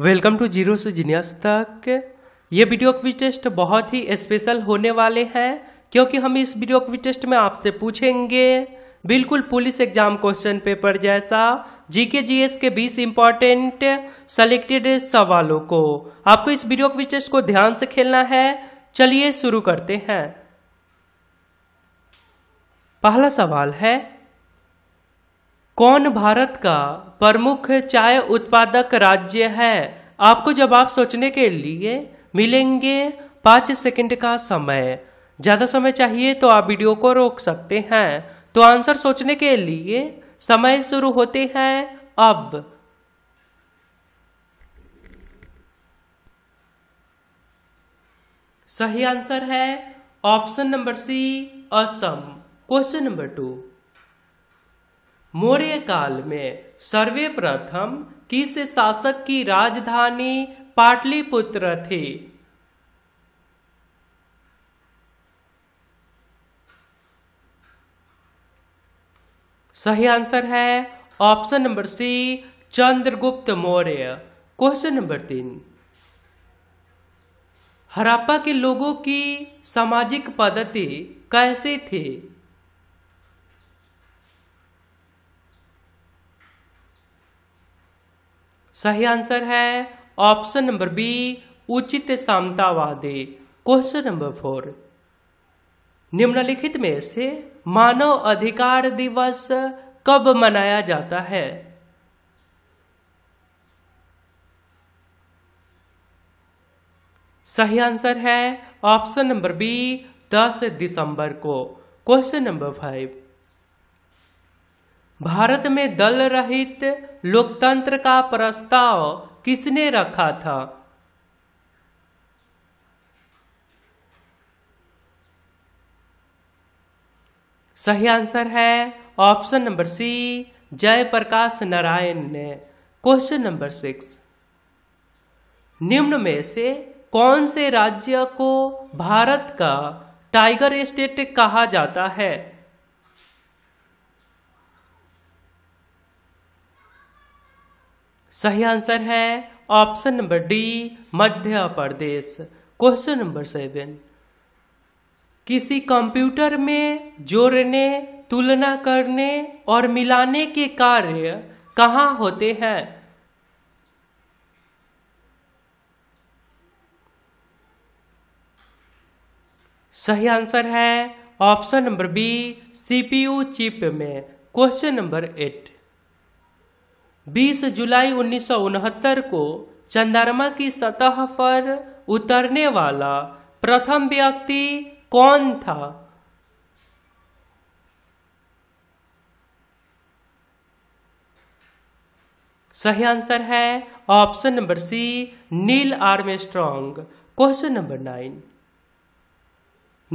welcome to zero से genius तक ये वीडियो क्विज टेस्ट बहुत ही स्पेशल होने वाले हैं क्योंकि हम इस वीडियो क्विज टेस्ट में आपसे पूछेंगे बिल्कुल पुलिस एग्जाम क्वेश्चन पेपर जैसा जीके जीएस के 20 इंपॉर्टेंट सेलेक्टेड सवालों को आपको इस वीडियो क्विज टेस्ट को ध्यान से खेलना है चलिए शुरू करते हैं पहला सवाल है कौन भारत का प्रमुख चाय उत्पादक राज्य है आपको जवाब सोचने के लिए मिलेंगे पांच सेकंड का समय ज़्यादा समय चाहिए तो आप वीडियो को रोक सकते हैं तो आंसर सोचने के लिए समय शुरू होते हैं अब सही आंसर है option number C Assam question number two Maurya काल में सर्वप्रथम किस शासक की राजधानी पाटलिपुत्र थी सही आंसर है option number C Chandragupta Maurya question number तीन हरप्पा के लोगों की सामाजिक पद्धति कैसी थी सही आंसर है ऑप्शन नंबर बी उचित समतावादी क्वेश्चन नंबर फोर निम्नलिखित में से मानव अधिकार दिवस कब मनाया जाता है सही आंसर है ऑप्शन नंबर बी 10 दिसंबर को क्वेश्चन नंबर फाइव भारत में दल रहित लोकतंत्र का प्रस्ताव किसने रखा था सही आंसर है option number C Jayaprakash Narayan ने क्वेश्चन नंबर सिक्स निम्न में से कौन से राज्य को भारत का टाइगर स्टेट कहा जाता है सही आंसर है option number D Madhya Pradesh question number seven किसी कंप्यूटर में जोड़ने तुलना करने और मिलाने के कार्य कहाँ होते हैं सही आंसर है option number B CPU chip में क्वेश्चन नंबर एट 20 जुलाई उन्नीस को चंद्रमा की सतह पर उतरने वाला प्रथम व्यक्ति कौन था सही आंसर है option number C Neil Armstrong question number nine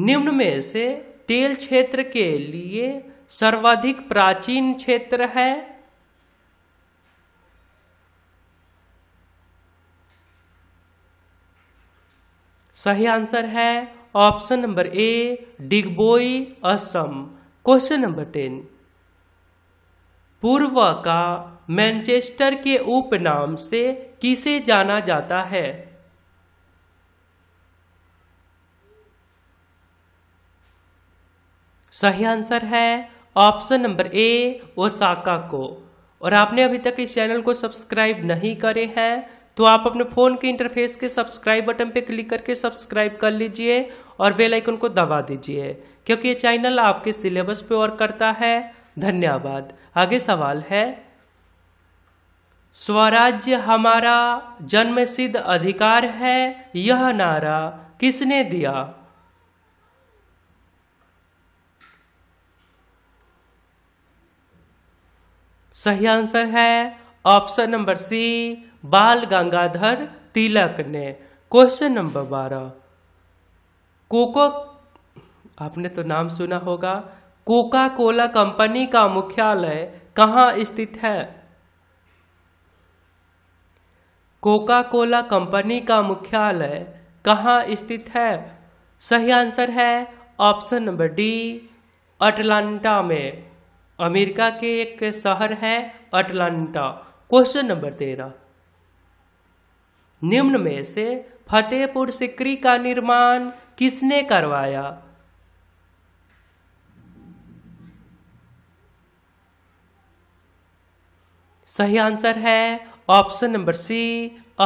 निम्न में से तेल क्षेत्र के लिए सर्वाधिक प्राचीन क्षेत्र है सही आंसर है option number A Digboi Assam question number ten पूर्व का मैनचेस्टर के उपनाम से किसे जाना जाता है सही आंसर है ऑप्शन नंबर ए ओसाका को और आपने अभी तक इस चैनल को सब्सक्राइब नहीं करे हैं तो आप अपने फ़ोन के इंटरफेस के सब्सक्राइब बटन पे क्लिक करके सब्सक्राइब कर लीजिए और बेल आइकन को दबा दीजिए क्योंकि ये चैनल आपके सिलेबस पे और करता है धन्यवाद आगे सवाल है स्वराज्य हमारा जन्म सिद्ध अधिकार है यह नारा किसने दिया सही आंसर है ऑप्शन नंबर सी बाल गंगाधर तिलक ने क्वेश्चन नंबर बारह कोको आपने तो नाम सुना होगा कोका कोला कंपनी का मुख्यालय कहाँ स्थित है कोका कोला कंपनी का मुख्यालय कहाँ स्थित है सही आंसर है ऑप्शन नंबर डी अटलांटा में अमेरिका के एक शहर है अटलांटा क्वेश्चन नंबर तेरह निम्न में से फतेहपुर सिकरी का निर्माण किसने करवाया सही आंसर है option number C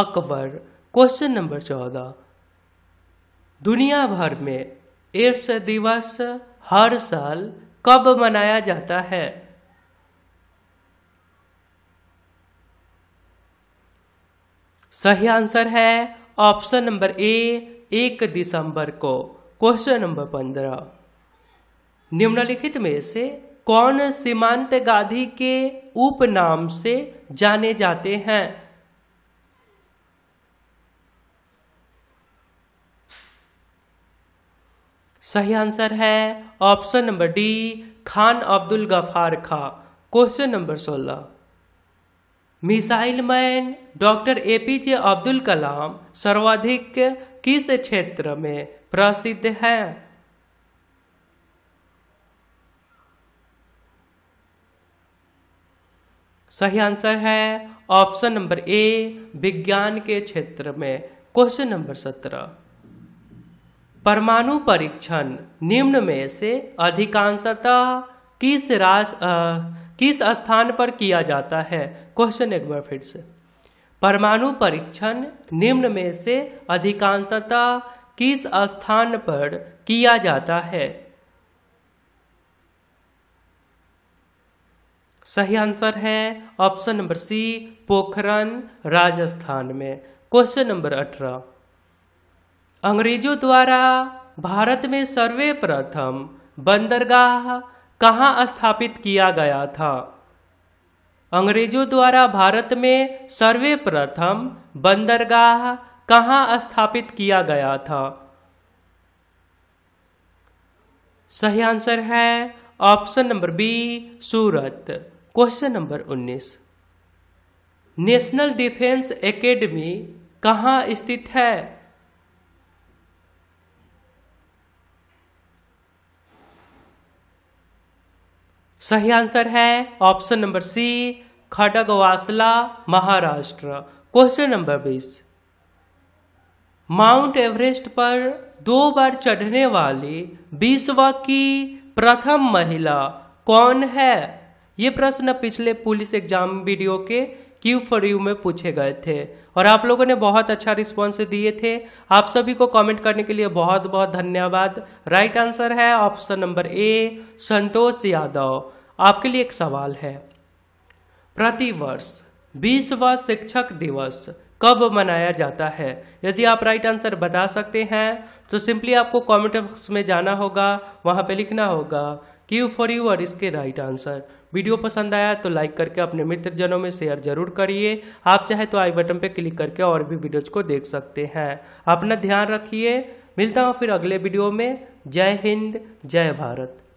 Akbar question number चौदह दुनिया भर में एड्स दिवस हर साल कब मनाया जाता है सही आंसर है ऑप्शन नंबर ए एक दिसंबर को क्वेश्चन नंबर पंद्रह निम्नलिखित में से कौन सीमांत गांधी के उपनाम से जाने जाते हैं सही आंसर है option number D Khan Abdul Ghaffar Khan question number सोलह missile man doctor A P J Abdul Kalam सर्वाधिक किस क्षेत्र में प्रसिद्ध है सही आंसर है ऑप्शन नंबर ए विज्ञान के क्षेत्र में क्वेश्चन नंबर सत्रह परमाणु परीक्षण निम्न में से अधिकांशतः किस राज किस स्थान पर किया जाता है क्वेश्चन एक बार फिर से परमाणु परीक्षण निम्न में से अधिकांशता किस स्थान पर किया जाता है सही आंसर है option number C Pokhran Rajasthan में क्वेश्चन नंबर अठारह अंग्रेजों द्वारा भारत में सर्वे प्रथम बंदरगाह कहाँ स्थापित किया गया था अंग्रेजों द्वारा भारत में सर्वप्रथम बंदरगाह कहाँ स्थापित किया गया था सही आंसर है option number B Surat question number 19 national defence academy कहाँ स्थित है सही आंसर है option number C Khadakwasla Maharashtra question number बीस माउंट एवरेस्ट पर दो बार चढ़ने वाली विश्व की प्रथम महिला कौन है ये प्रश्न पिछले पुलिस एग्जाम वीडियो के क्यू फॉर यू में पूछे गए थे और आप लोगों ने बहुत अच्छा रिस्पॉन्स दिए थे आप सभी को कमेंट करने के लिए बहुत बहुत धन्यवाद राइट आंसर है option number A Santosh Yadav आपके लिए एक सवाल है प्रतिवर्ष विश्व शिक्षक दिवस कब मनाया जाता है यदि आप राइट आंसर बता सकते हैं तो सिंपली आपको कमेंट बॉक्स में जाना होगा वहाँ पे लिखना होगा क्यू फॉर और इसके राइट आंसर वीडियो पसंद आया तो लाइक करके अपने मित्रजनों में शेयर जरूर करिए आप चाहे तो आई बटन पे क्लिक करके और भी वीडियोज को देख सकते हैं अपना ध्यान रखिए मिलता हूँ फिर अगले वीडियो में जय हिंद जय भारत